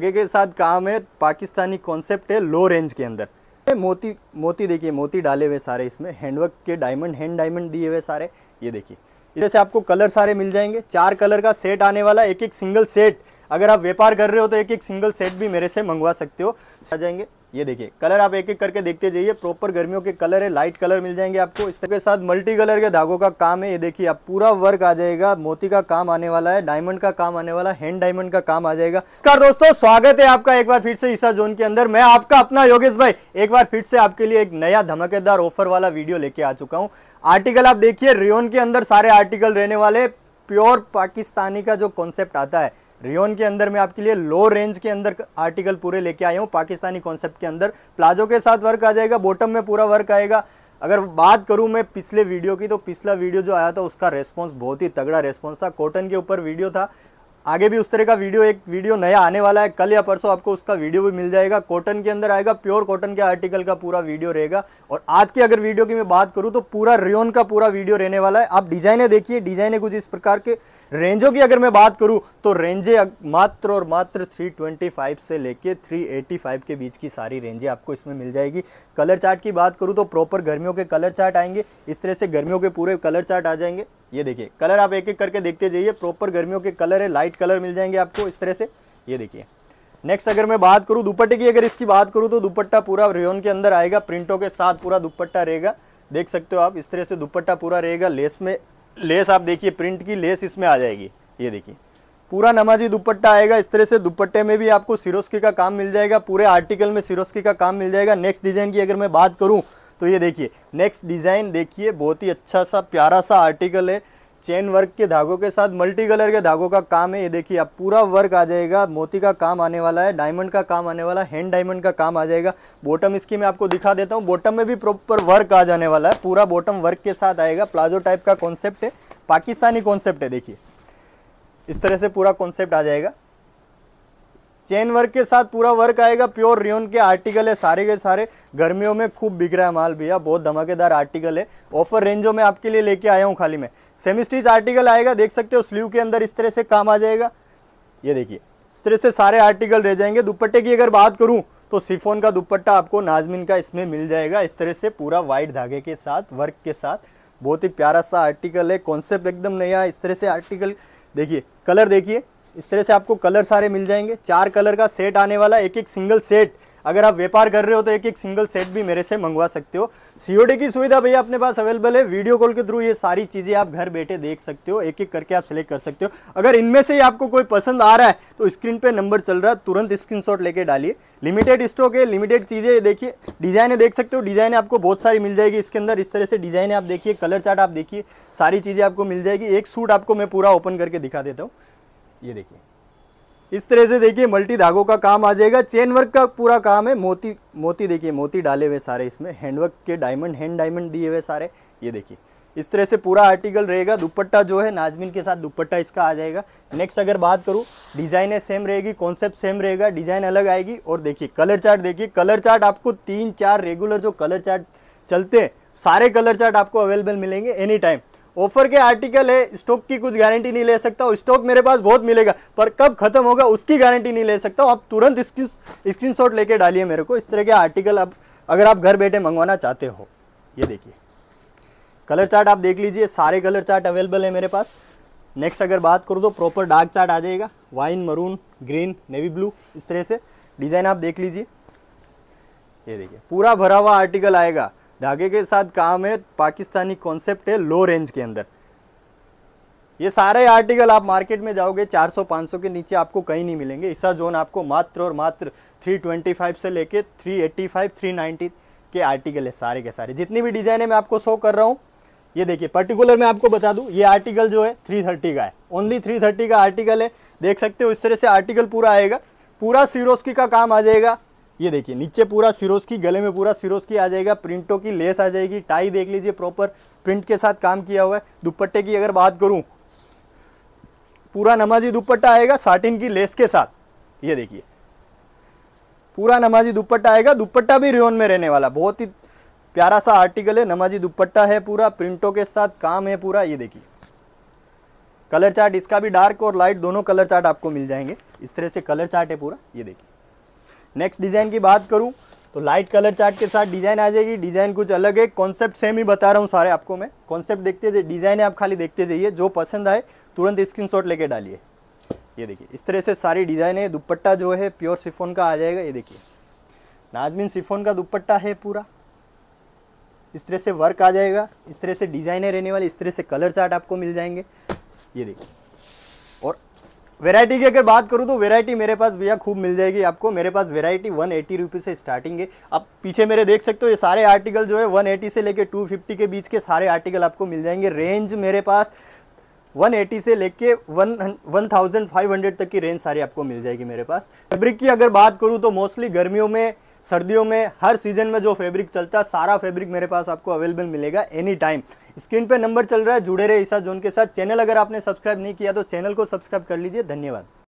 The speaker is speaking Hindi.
आगे के साथ काम है पाकिस्तानी कॉन्सेप्ट है लो रेंज के अंदर मोती मोती देखिए मोती डाले हुए सारे इसमें हैंडवर्क के डायमंड हैंड डायमंड दिए हुए सारे ये देखिए जैसे आपको कलर सारे मिल जाएंगे चार कलर का सेट आने वाला एक एक सिंगल सेट अगर आप व्यापार कर रहे हो तो एक एक सिंगल सेट भी मेरे से मंगवा सकते हो आ जाएंगे ये देखिए कलर आप एक एक करके देखते जाइए प्रॉपर गर्मियों के कलर है लाइट कलर मिल जाएंगे आपको इस के साथ मल्टी कलर के धागों का काम है ये देखिए आप पूरा वर्क आ जाएगा मोती का काम आने वाला है डायमंड का काम आने वाला हैंड डायमंड का काम आ जाएगा कर दोस्तों स्वागत है आपका एक बार फिर से ईसा जोन के अंदर मैं आपका अपना योगेश भाई एक बार फिर से आपके लिए एक नया धमाकेदार ऑफर वाला वीडियो लेके आ चुका हूँ आर्टिकल आप देखिए रियोन के अंदर सारे आर्टिकल रहने वाले प्योर पाकिस्तानी का जो कॉन्सेप्ट आता है रियोन के अंदर मैं आपके लिए लो रेंज के अंदर आर्टिकल पूरे लेके आया हूँ पाकिस्तानी कॉन्सेप्ट के अंदर प्लाजो के साथ वर्क आ जाएगा बॉटम में पूरा वर्क आएगा अगर बात करूं मैं पिछले वीडियो की तो पिछला वीडियो जो आया था उसका रेस्पॉन्स बहुत ही तगड़ा रेस्पॉन्स था कॉटन के ऊपर वीडियो था आगे भी उस तरह का वीडियो एक वीडियो नया आने वाला है कल या परसों आपको उसका वीडियो भी मिल जाएगा कॉटन के अंदर आएगा प्योर कॉटन के आर्टिकल का पूरा वीडियो रहेगा और आज की अगर वीडियो की मैं बात करूँ तो पूरा रियोन का पूरा वीडियो रहने वाला है आप डिजाइने देखिए डिजाइने कुछ इस प्रकार के रेंजों की अगर मैं बात करूँ तो रेंजे मात्र और मात्र थ्री से लेके थ्री के बीच की सारी रेंजे आपको इसमें मिल जाएगी कलर चार्ट की बात करूँ तो प्रॉपर गर्मियों के कलर चार्ट आएंगे इस तरह से गर्मियों के पूरे कलर चार्ट आ जाएंगे ये देखिए कलर आप एक एक करके देखते जाइए प्रॉपर गर्मियों के कलर है लाइट कलर मिल जाएंगे आपको इस तरह से ये देखिए नेक्स्ट अगर मैं बात करूँ दुपट्टे की अगर इसकी बात करूँ तो दुपट्टा पूरा रेयन के अंदर आएगा प्रिंटों के साथ पूरा दुपट्टा रहेगा देख सकते हो आप इस तरह से दुपट्टा पूरा रहेगा लेस में लेस आप देखिए प्रिंट की लेस इसमें आ जाएगी ये देखिए पूरा नमाजी दुपट्टा आएगा इस तरह से दुपट्टे में भी आपको सिरोस्की का काम मिल जाएगा पूरे आर्टिकल में सिरोस्की का काम मिल जाएगा नेक्स्ट डिजाइन की अगर मैं बात करूँ तो ये देखिए नेक्स्ट डिज़ाइन देखिए बहुत ही अच्छा सा प्यारा सा आर्टिकल है चेन वर्क के धागों के साथ मल्टी कलर के धागों का काम है ये देखिए आप पूरा वर्क आ जाएगा मोती का काम आने वाला है डायमंड का काम आने वाला है हैंड डायमंड का काम आ जाएगा बॉटम इसकी मैं आपको दिखा देता हूँ बॉटम में भी प्रॉपर वर्क आ जाने वाला है पूरा बॉटम वर्क के साथ आएगा प्लाजो टाइप का कॉन्सेप्ट है पाकिस्तानी कॉन्सेप्ट है देखिए इस तरह से पूरा कॉन्सेप्ट आ जाएगा चेन वर्क के साथ पूरा वर्क आएगा प्योर रियोन के आर्टिकल है सारे के सारे गर्मियों में खूब बिक रहा है माल भैया बहुत धमाकेदार आर्टिकल है ऑफर रेंजों में आपके लिए लेके आया हूँ खाली मैं सेमिस्टीज आर्टिकल आएगा देख सकते हो स्लीव के अंदर इस तरह से काम आ जाएगा ये देखिए इस तरह से सारे आर्टिकल रह जाएंगे दुपट्टे की अगर बात करूँ तो सिफोन का दुपट्टा आपको नाजमिन का इसमें मिल जाएगा इस तरह से पूरा वाइट धागे के साथ वर्क के साथ बहुत ही प्यारा सा आर्टिकल है कॉन्सेप्ट एकदम नया इस तरह से आर्टिकल देखिए कलर देखिए इस तरह से आपको कलर सारे मिल जाएंगे चार कलर का सेट आने वाला एक एक सिंगल सेट अगर आप व्यापार कर रहे हो तो एक एक सिंगल सेट भी मेरे से मंगवा सकते हो सीओडी की सुविधा भैया अपने पास अवेलेबल है वीडियो कॉल के थ्रू ये सारी चीज़ें आप घर बैठे देख सकते हो एक एक करके आप सेलेक्ट कर सकते हो अगर इनमें से ही आपको कोई पसंद आ रहा है तो स्क्रीन पे नंबर चल रहा है तुरंत स्क्रीन लेके डालिए लिमिटेड स्टॉक है लिमिटेड चीज़ें देखिए डिज़ाइने देख सकते हो डिज़ाइने आपको बहुत सारी मिल जाएगी इसके अंदर इस तरह से डिजाइने आप देखिए कलर चार्ट आप देखिए सारी चीज़ें आपको मिल जाएगी एक सूट आपको मैं पूरा ओपन करके दिखा देता हूँ ये देखिए इस तरह से देखिए मल्टी धागों का काम आ जाएगा चेन वर्क का पूरा काम है मोती मोती देखिए मोती डाले हुए सारे इसमें हैंडवर्क के डायमंड हैंड डायमंड दिए हुए सारे ये देखिए इस तरह से पूरा आर्टिकल रहेगा दुपट्टा जो है नाजमिन के साथ दुपट्टा इसका आ जाएगा नेक्स्ट अगर बात करूँ डिज़ाइन है सेम रहेगी कॉन्सेप्ट सेम रहेगा डिज़ाइन अलग आएगी और देखिए कलर चार्ट देखिए कलर चार्ट आपको तीन चार रेगुलर जो कलर चार्ट चलते हैं सारे कलर चार्ट आपको अवेलेबल मिलेंगे एनी टाइम ऑफर के आर्टिकल है स्टॉक की कुछ गारंटी नहीं ले सकता हूँ स्टॉक मेरे पास बहुत मिलेगा पर कब खत्म होगा उसकी गारंटी नहीं ले सकता हूँ आप तुरंत स्क्रीन शॉट लेके डालिए मेरे को इस तरह के आर्टिकल आप अगर आप घर बैठे मंगवाना चाहते हो ये देखिए कलर चार्ट आप देख लीजिए सारे कलर चार्ट अवेलेबल है मेरे पास नेक्स्ट अगर बात करूँ तो प्रॉपर डार्क चार्ट आ जाएगा wine maroon green navy blue इस तरह से डिज़ाइन आप देख लीजिए ये देखिए पूरा भरा हुआ आर्टिकल आएगा धागे के साथ काम है पाकिस्तानी कॉन्सेप्ट है लो रेंज के अंदर ये सारे आर्टिकल आप मार्केट में जाओगे 400 500 के नीचे आपको कहीं नहीं मिलेंगे इसा जोन आपको मात्र और मात्र 325 से लेके 385 390 के आर्टिकल है सारे के सारे जितनी भी डिज़ाइन है मैं आपको शो कर रहा हूँ ये देखिए पर्टिकुलर मैं आपको बता दूँ ये आर्टिकल जो है 330 का है ओनली 330 का आर्टिकल है देख सकते हो इस तरह से आर्टिकल पूरा आएगा पूरा सीरोस्की का काम आ जाएगा ये देखिए नीचे पूरा सिरोज की गले में पूरा सिरोज की आ जाएगा प्रिंटों की लेस आ जाएगी टाई देख लीजिए प्रॉपर प्रिंट के साथ काम किया हुआ है दुपट्टे की अगर बात करूँ पूरा नमाजी दुपट्टा आएगा साटिन की लेस के साथ ये देखिए पूरा नमाजी दुपट्टा आएगा दुपट्टा भी रियोन में रहने वाला बहुत ही प्यारा सा आर्टिकल है नमाजी दुपट्टा है पूरा प्रिंटों के साथ काम है पूरा ये देखिए कलर चार्ट इसका भी डार्क और लाइट दोनों कलर चार्ट आपको मिल जाएंगे इस तरह से कलर चार्ट है पूरा ये देखिए नेक्स्ट डिज़ाइन की बात करूँ तो लाइट कलर चार्ट के साथ डिज़ाइन आ जाएगी डिज़ाइन कुछ अलग है कॉन्सेप्ट सेम ही बता रहा हूँ सारे आपको मैं कॉन्सेप्ट देखते जाइए डिज़ाइन आप खाली देखते जाइए जो पसंद आए तुरंत शॉट लेके डालिए ये देखिए इस तरह से सारी डिज़ाइन है दुपट्टा जो है प्योर सिफोन का आ जाएगा ये देखिए नाजमिन सिफोन का दुपट्टा है पूरा इस तरह से वर्क आ जाएगा इस तरह से डिज़ाइने रहने वाली इस तरह से कलर चार्ट आपको मिल जाएंगे ये देखिए और वेरायटी की अगर बात करूँ तो वेरायटी मेरे पास भैया खूब मिल जाएगी आपको मेरे पास वेरायटी वन एटी रुपीज़ से स्टार्टिंग है आप पीछे मेरे देख सकते हो ये सारे आर्टिकल जो है वन एटी से लेके टू फिफ्टी के बीच के सारे आर्टिकल आपको मिल जाएंगे रेंज मेरे पास 180 से लेके 1500 तक की रेंज सारी आपको मिल जाएगी मेरे पास फेब्रिक की अगर बात करूँ तो मोस्टली गर्मियों में सर्दियों में हर सीजन में जो फैब्रिक चलता है सारा फैब्रिक मेरे पास आपको अवेलेबल मिलेगा एनी टाइम स्क्रीन पे नंबर चल रहा है जुड़े रहे ईसा जोन के साथ चैनल अगर आपने सब्सक्राइब नहीं किया तो चैनल को सब्सक्राइब कर लीजिए धन्यवाद